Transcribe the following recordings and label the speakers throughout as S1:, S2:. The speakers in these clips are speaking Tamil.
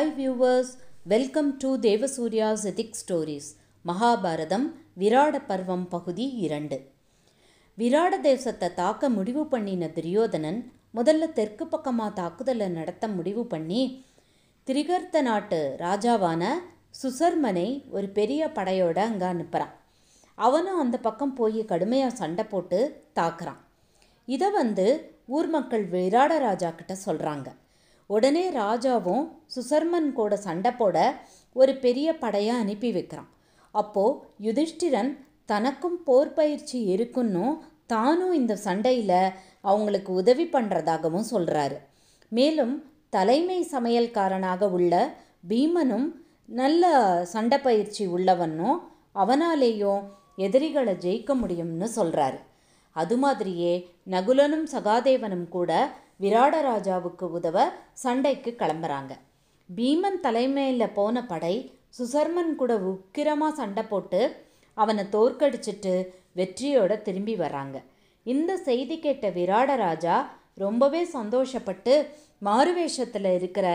S1: hi viewers welcome to Devasurya ஜெதிக் ஸ்டோரிஸ் மகாபாரதம் விராட பர்வம் பகுதி இரண்டு விராட தேசத்தை தாக்க முடிவு பண்ணின துரியோதனன் முதல்ல தெற்கு பக்கமாக தாக்குதலை நடத்த முடிவு பண்ணி திரிகர்த்த நாட்டு ராஜாவான சுசர்மனை ஒரு பெரிய படையோட அங்கே அனுப்புகிறான் அவனும் அந்த பக்கம் போய் கடுமையாக சண்டை போட்டு தாக்குறான் இதை வந்து ஊர் மக்கள் விராட ராஜா கிட்ட சொல்கிறாங்க உடனே ராஜாவும் சுசர்மன் கூட சண்டை போட ஒரு பெரிய படையை அனுப்பி வைக்கிறான் அப்போது யுதிஷ்டிரன் தனக்கும் போர் பயிற்சி இருக்குன்னும் தானும் இந்த சண்டையில் அவங்களுக்கு உதவி பண்ணுறதாகவும் சொல்கிறாரு மேலும் தலைமை சமையல்காரனாக உள்ள பீமனும் நல்ல சண்டை பயிற்சி உள்ளவனும் அவனாலேயும் எதிரிகளை ஜெயிக்க முடியும்னு சொல்கிறாரு அது மாதிரியே நகுலனும் சகாதேவனும் கூட விராடராஜாவுக்கு உதவ சண்டைக்கு கிளம்புறாங்க பீமன் தலைமையில் போன படை சுசர்மன் கூட உக்கிரமாக சண்டை போட்டு அவனை தோற்கடிச்சிட்டு வெற்றியோட திரும்பி வராங்க இந்த செய்தி கேட்ட விராடராஜா ரொம்பவே சந்தோஷப்பட்டு மாறுவேஷத்தில் இருக்கிற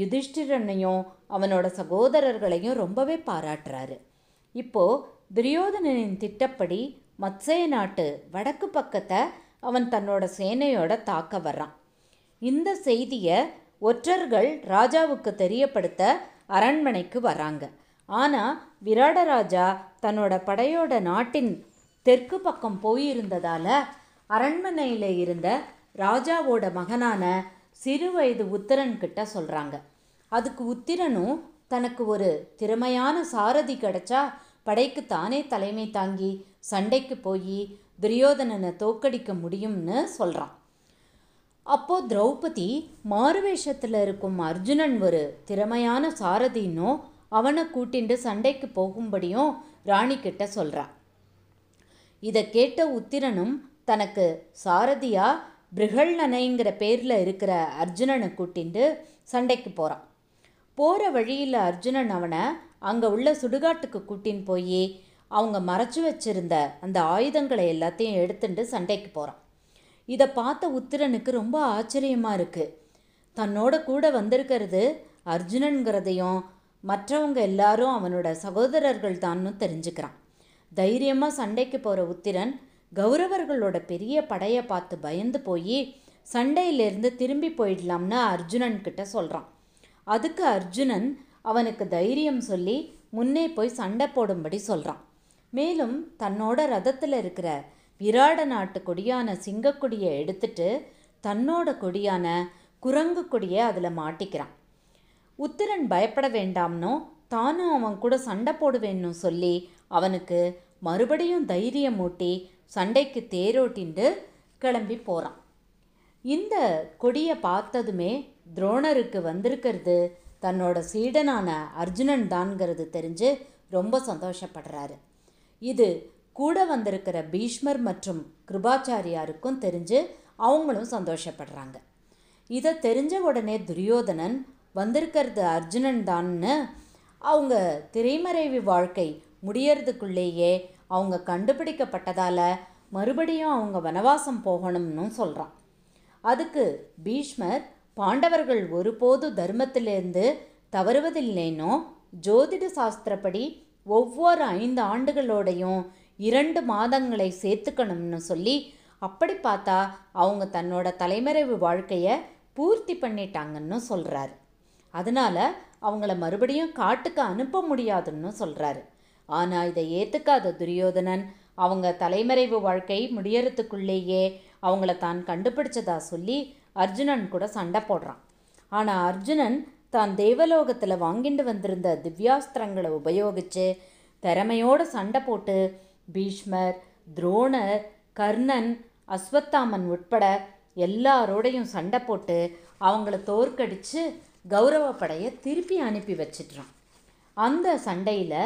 S1: யுதிஷ்டிரனையும் அவனோட சகோதரர்களையும் ரொம்பவே பாராட்டுறாரு இப்போது துரியோதனனின் திட்டப்படி மத்சய நாட்டு வடக்கு பக்கத்தை அவன் தன்னோட சேனையோட தாக்க வர்றான் இந்த செய்தியை ஒற்றர்கள் ராஜாவுக்கு தெரியப்படுத்த அரண்மனைக்கு வராங்க ஆனால் விராடராஜா தன்னோட படையோட நாட்டின் தெற்கு பக்கம் போயிருந்ததால் அரண்மனையில் இருந்த ராஜாவோட மகனான சிறுவயது உத்திரன்கிட்ட சொல்கிறாங்க அதுக்கு உத்திரனும் தனக்கு ஒரு திறமையான சாரதி கிடைச்சா படைக்கு தானே தலைமை தாங்கி சண்டைக்கு போய் துரியோதனனை தோக்கடிக்க முடியும்னு சொல்கிறான் அப்போது திரௌபதி மாறுவேஷத்தில் இருக்கும் அர்ஜுனன் ஒரு திறமையான சாரதினும் அவனை கூட்டிண்டு சண்டைக்கு போகும்படியும் ராணிக்கிட்ட சொல்கிறான் இதை கேட்ட உத்திரனும் தனக்கு சாரதியா பிருகல்நனைங்கிற பேரில் இருக்கிற அர்ஜுனனை கூட்டிண்டு சண்டைக்கு போகிறான் போகிற வழியில் அர்ஜுனன் அவனை அங்கே உள்ள சுடுகாட்டுக்கு கூட்டின்னு போய் அவங்க மறைச்சி வச்சிருந்த அந்த ஆயுதங்களை எல்லாத்தையும் எடுத்துட்டு சண்டைக்கு போகிறான் இதை பார்த்த உத்திரனுக்கு ரொம்ப ஆச்சரியமாக இருக்குது தன்னோட கூட வந்திருக்கிறது அர்ஜுனனுங்கிறதையும் மற்றவங்க எல்லாரும் அவனோட சகோதரர்கள் தான்னு தெரிஞ்சுக்கிறான் தைரியமாக சண்டைக்கு போகிற உத்திரன் கௌரவர்களோட பெரிய படையை பார்த்து பயந்து போய் சண்டையிலேருந்து திரும்பி போயிடலாம்னு அர்ஜுனன்கிட்ட சொல்கிறான் அதுக்கு அர்ஜுனன் அவனுக்கு தைரியம் சொல்லி முன்னே போய் சண்டை போடும்படி சொல்கிறான் மேலும் தன்னோட ரதத்தில் இருக்கிற விராட நாட்டு கொடியான சிங்கக்கொடியை எடுத்துட்டு தன்னோட கொடியான குரங்கு கொடியை அதில் மாட்டிக்கிறான் உத்திரன் பயப்பட வேண்டாம்னோ தானும் அவன் கூட சண்டை போடுவேன்னு சொல்லி அவனுக்கு மறுபடியும் தைரியம் மூட்டி சண்டைக்கு தேரோட்டிண்டு கிளம்பி போகிறான் இந்த கொடியை பார்த்ததுமே துரோணருக்கு வந்திருக்கிறது தன்னோட சீடனான அர்ஜுனன் தான்ங்கிறது தெரிஞ்சு ரொம்ப சந்தோஷப்படுறாரு இது கூட வந்திருக்கிற பீஷ்மர் மற்றும் கிருபாச்சாரியாருக்கும் தெரிஞ்சு அவங்களும் சந்தோஷப்படுறாங்க இதை தெரிஞ்ச உடனே துரியோதனன் வந்திருக்கிறது அர்ஜுனன் தான்னு அவங்க திரைமறைவி வாழ்க்கை முடியறதுக்குள்ளேயே அவங்க கண்டுபிடிக்கப்பட்டதால் மறுபடியும் அவங்க வனவாசம் போகணும்னு சொல்கிறான் அதுக்கு பீஷ்மர் பாண்டவர்கள் ஒருபோது தர்மத்திலேருந்து தவறுவதில்லைனோ ஜோதிட சாஸ்திரப்படி ஒவ்வொரு ஐந்து ஆண்டுகளோடையும் இரண்டு மாதங்களை சேர்த்துக்கணும்னு சொல்லி அப்படி பார்த்தா அவங்க தன்னோட தலைமறைவு வாழ்க்கையை பூர்த்தி பண்ணிட்டாங்கன்னு சொல்கிறாரு அதனால் அவங்கள மறுபடியும் காட்டுக்கு அனுப்ப முடியாதுன்னு சொல்கிறாரு ஆனால் இதை ஏற்றுக்காத துரியோதனன் அவங்க தலைமறைவு வாழ்க்கை முடியறதுக்குள்ளேயே அவங்கள தான் கண்டுபிடிச்சதா சொல்லி அர்ஜுனன் கூட சண்டை போடுறான் ஆனால் அர்ஜுனன் தான் தேவலோகத்தில் வாங்கிட்டு வந்திருந்த திவ்யாஸ்திரங்களை உபயோகித்து திறமையோடு சண்டை போட்டு பீஷ்மர் துரோணர் கர்ணன் அஸ்வத்தாமன் உட்பட எல்லாரோடையும் சண்டை போட்டு அவங்கள தோற்கடித்து கௌரவ படையை திருப்பி அனுப்பி வச்சிட்றான் அந்த சண்டையில்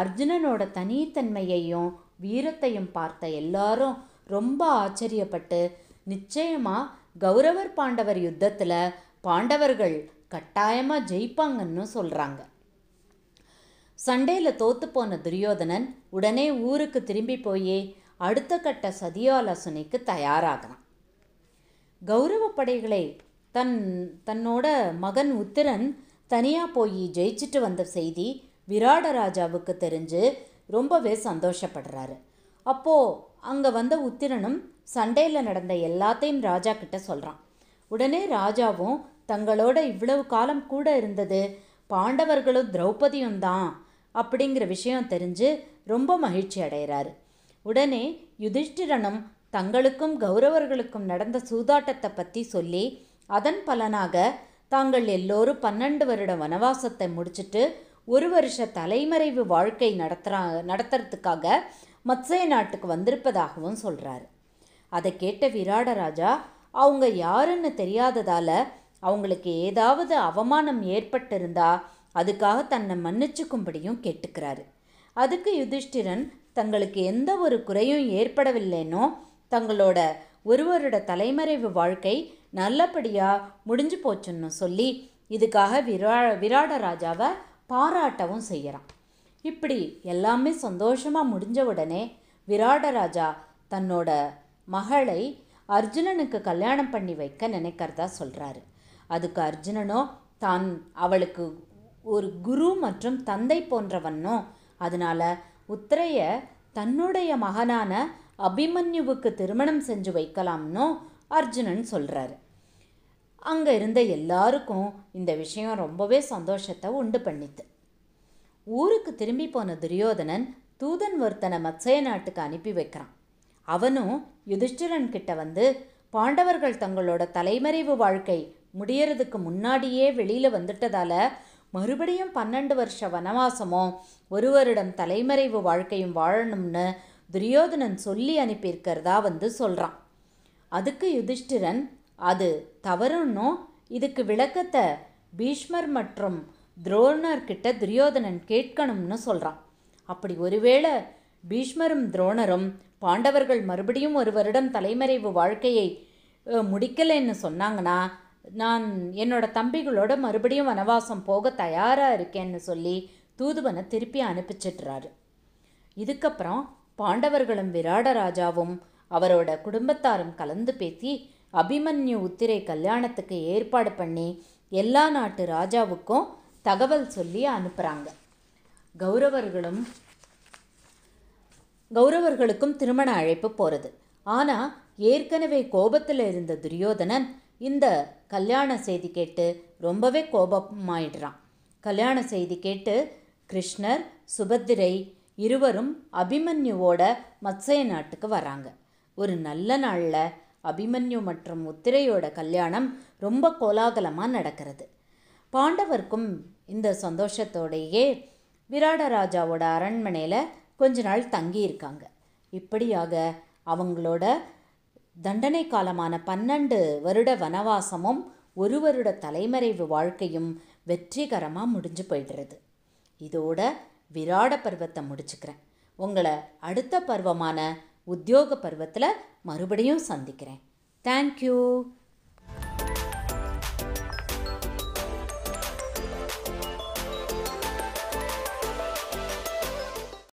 S1: அர்ஜுனனோட தனித்தன்மையையும் வீரத்தையும் பார்த்த எல்லாரும் ரொம்ப ஆச்சரியப்பட்டு நிச்சயமாக கௌரவர் பாண்டவர் யுத்தத்தில் பாண்டவர்கள் கட்டாயமாக ஜெயிப்பாங்கன்னு சொல்கிறாங்க சண்டையில் தோத்து போன துரியோதனன் உடனே ஊருக்கு திரும்பி போயே அடுத்த கட்ட சதியாலோசனைக்கு தயாராகிறான் கௌரவ படைகளை தன் தன்னோட மகன் உத்திரன் தனியாக போய் ஜெயிச்சுட்டு வந்த செய்தி விராட ராஜாவுக்கு தெரிஞ்சு ரொம்பவே சந்தோஷப்படுறாரு அப்போது அங்கே வந்த உத்திரனும் சண்டையில் நடந்த எல்லாத்தையும் ராஜா கிட்ட சொல்கிறான் உடனே ராஜாவும் தங்களோட இவ்வளவு காலம் கூட இருந்தது பாண்டவர்களும் திரௌபதியும் தான் அப்படிங்கிற விஷயம் தெரிஞ்சு ரொம்ப மகிழ்ச்சி அடைகிறார் உடனே யுதிஷ்டிரனும் தங்களுக்கும் கௌரவர்களுக்கும் நடந்த சூதாட்டத்தை பற்றி சொல்லி அதன் பலனாக தாங்கள் எல்லோரும் பன்னெண்டு வருட வனவாசத்தை முடிச்சுட்டு ஒரு வருஷ தலைமறைவு வாழ்க்கை நடத்துகிறா நடத்துறதுக்காக மத்சய நாட்டுக்கு வந்திருப்பதாகவும் சொல்கிறாரு அதை கேட்ட விராடராஜா அவங்க யாருன்னு தெரியாததால் அவங்களுக்கு ஏதாவது அவமானம் ஏற்பட்டிருந்தால் அதுக்காக தன்னை மன்னிச்சுக்கும்படியும் கேட்டுக்கிறாரு அதுக்கு யுதிஷ்டிரன் தங்களுக்கு எந்த ஒரு குறையும் ஏற்படவில்லைனோ தங்களோட ஒருவரோட தலைமறைவு வாழ்க்கை நல்லபடியாக முடிஞ்சு போச்சுன்னு சொல்லி இதுக்காக விரா விராட ராஜாவை பாராட்டவும் செய்கிறான் இப்படி எல்லாமே சந்தோஷமாக முடிஞ்ச உடனே விராட ராஜா தன்னோட மகளை அர்ஜுனனுக்கு கல்யாணம் பண்ணி வைக்க நினைக்கிறதா சொல்கிறாரு அதுக்கு அர்ஜுனனோ தான் அவளுக்கு ஒரு குரு மற்றும் தந்தை போன்றவனோ அதனால் உத்திரைய தன்னுடைய மகனான அபிமன்யுவுக்கு திருமணம் செஞ்சு வைக்கலாம்னோ அர்ஜுனன் சொல்கிறாரு அங்கே இருந்த எல்லாருக்கும் இந்த விஷயம் ரொம்பவே சந்தோஷத்தை உண்டு பண்ணித்து ஊருக்கு திரும்பி போன துரியோதனன் தூதன் ஒருத்தனை மத்சய நாட்டுக்கு அனுப்பி வைக்கிறான் அவனும் யுதிஷ்டிரன் கிட்ட வந்து பாண்டவர்கள் தங்களோட தலைமறைவு வாழ்க்கை முடியறதுக்கு முன்னாடியே வெளியில் வந்துட்டதால மறுபடியும் பன்னெண்டு வருஷ வனவாசமும் ஒருவரிடம் தலைமறைவு வாழ்க்கையும் வாழணும்னு துரியோதனன் சொல்லி அனுப்பியிருக்கிறதா வந்து சொல்கிறான் அதுக்கு யுதிஷ்டிரன் அது தவறுன்னோ இதுக்கு விளக்கத்தை பீஷ்மர் மற்றும் துரோணர்கிட்ட துரியோதனன் கேட்கணும்னு சொல்கிறான் அப்படி ஒருவேளை பீஷ்மரும் துரோணரும் பாண்டவர்கள் மறுபடியும் ஒரு வருடம் தலைமறைவு வாழ்க்கையை முடிக்கலைன்னு சொன்னாங்கன்னா நான் என்னோட தம்பிகளோட மறுபடியும் வனவாசம் போக தயாராக இருக்கேன்னு சொல்லி தூதுவனை திருப்பி அனுப்பிச்சிட்றாரு இதுக்கப்புறம் பாண்டவர்களும் விராடராஜாவும் அவரோட குடும்பத்தாரும் கலந்து பேசி அபிமன்யு உத்திரை கல்யாணத்துக்கு ஏற்பாடு பண்ணி எல்லா நாட்டு ராஜாவுக்கும் தகவல் சொல்லி அனுப்புகிறாங்க கௌரவர்களும் கௌரவர்களுக்கும் திருமண அழைப்பு போகிறது ஆனால் ஏற்கனவே கோபத்தில் இருந்த துரியோதனன் இந்த கல்யாண செய்தி கேட்டு ரொம்பவே கோபமாயிடுறான் கல்யாண செய்தி கேட்டு கிருஷ்ணர் சுபத்திரை இருவரும் அபிமன்யுவோட மத்சய நாட்டுக்கு வராங்க ஒரு நல்ல நாளில் அபிமன்யு மற்றும் உத்திரையோட கல்யாணம் ரொம்ப கோலாகலமாக நடக்கிறது பாண்டவர்க்கும் இந்த சந்தோஷத்தோடையே விராட அரண்மனையில் கொஞ்ச நாள் தங்கியிருக்காங்க இப்படியாக அவங்களோட தண்டனை காலமான பன்னெண்டு வருட வனவாசமும் ஒரு வருட தலைமறைவு வாழ்க்கையும் வெற்றிகரமாக முடிஞ்சு போயிடுறது இதோட விராட பருவத்தை முடிச்சுக்கிறேன் உங்களை அடுத்த பருவமான உத்தியோக பருவத்தில் மறுபடியும் சந்திக்கிறேன் தேங்க்யூ